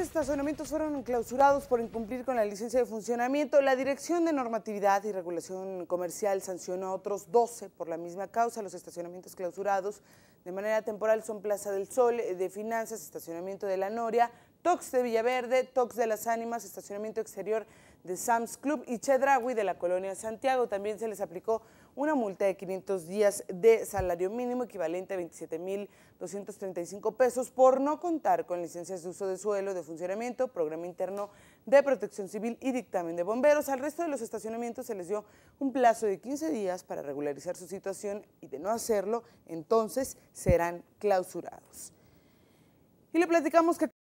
estacionamientos fueron clausurados por incumplir con la licencia de funcionamiento. La Dirección de Normatividad y Regulación Comercial sancionó a otros 12 por la misma causa. Los estacionamientos clausurados de manera temporal son Plaza del Sol, eh, de Finanzas, Estacionamiento de la Noria, Tox de Villaverde, Tox de las Ánimas, Estacionamiento Exterior de Sam's Club y Chedragui de la Colonia Santiago. También se les aplicó una multa de 500 días de salario mínimo equivalente a 27.235 pesos por no contar con licencias de uso de suelo de funcionamiento, programa interno de protección civil y dictamen de bomberos. Al resto de los estacionamientos se les dio un plazo de 15 días para regularizar su situación y de no hacerlo, entonces serán clausurados. Y le platicamos que...